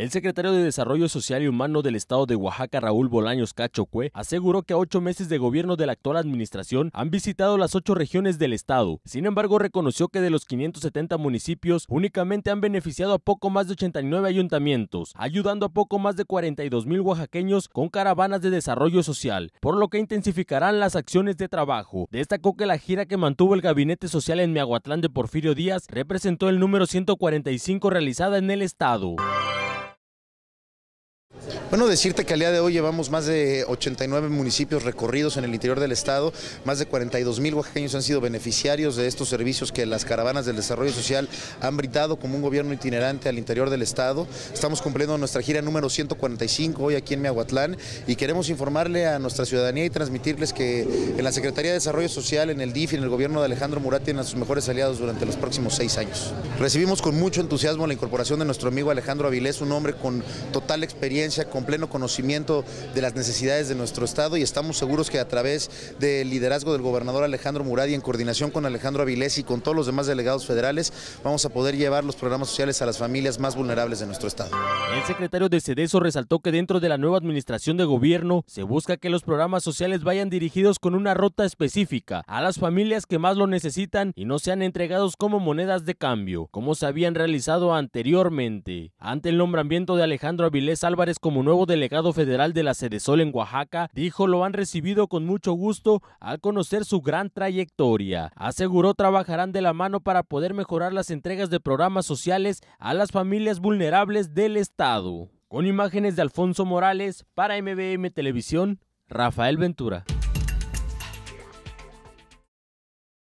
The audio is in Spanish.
El secretario de Desarrollo Social y Humano del Estado de Oaxaca, Raúl Bolaños Cachocue, aseguró que a ocho meses de gobierno de la actual administración han visitado las ocho regiones del Estado. Sin embargo, reconoció que de los 570 municipios, únicamente han beneficiado a poco más de 89 ayuntamientos, ayudando a poco más de 42 mil oaxaqueños con caravanas de desarrollo social, por lo que intensificarán las acciones de trabajo. Destacó que la gira que mantuvo el Gabinete Social en Miahuatlán de Porfirio Díaz representó el número 145 realizada en el Estado. Bueno, decirte que al día de hoy llevamos más de 89 municipios recorridos en el interior del estado, más de 42 mil oaxaqueños han sido beneficiarios de estos servicios que las caravanas del desarrollo social han brindado como un gobierno itinerante al interior del estado. Estamos cumpliendo nuestra gira número 145 hoy aquí en Miahuatlán y queremos informarle a nuestra ciudadanía y transmitirles que en la Secretaría de Desarrollo Social, en el DIF y en el gobierno de Alejandro Murat tienen a sus mejores aliados durante los próximos seis años. Recibimos con mucho entusiasmo la incorporación de nuestro amigo Alejandro Avilés, un hombre con total experiencia, con pleno conocimiento de las necesidades de nuestro Estado y estamos seguros que a través del liderazgo del gobernador Alejandro Murad y en coordinación con Alejandro Avilés y con todos los demás delegados federales, vamos a poder llevar los programas sociales a las familias más vulnerables de nuestro Estado. El secretario de CEDESO resaltó que dentro de la nueva administración de gobierno se busca que los programas sociales vayan dirigidos con una ruta específica a las familias que más lo necesitan y no sean entregados como monedas de cambio, como se habían realizado anteriormente. Ante el nombramiento de Alejandro Avilés Álvarez como nuevo delegado federal de la Sedesol en Oaxaca, dijo lo han recibido con mucho gusto al conocer su gran trayectoria. Aseguró trabajarán de la mano para poder mejorar las entregas de programas sociales a las familias vulnerables del Estado. Con imágenes de Alfonso Morales para MBM Televisión, Rafael Ventura.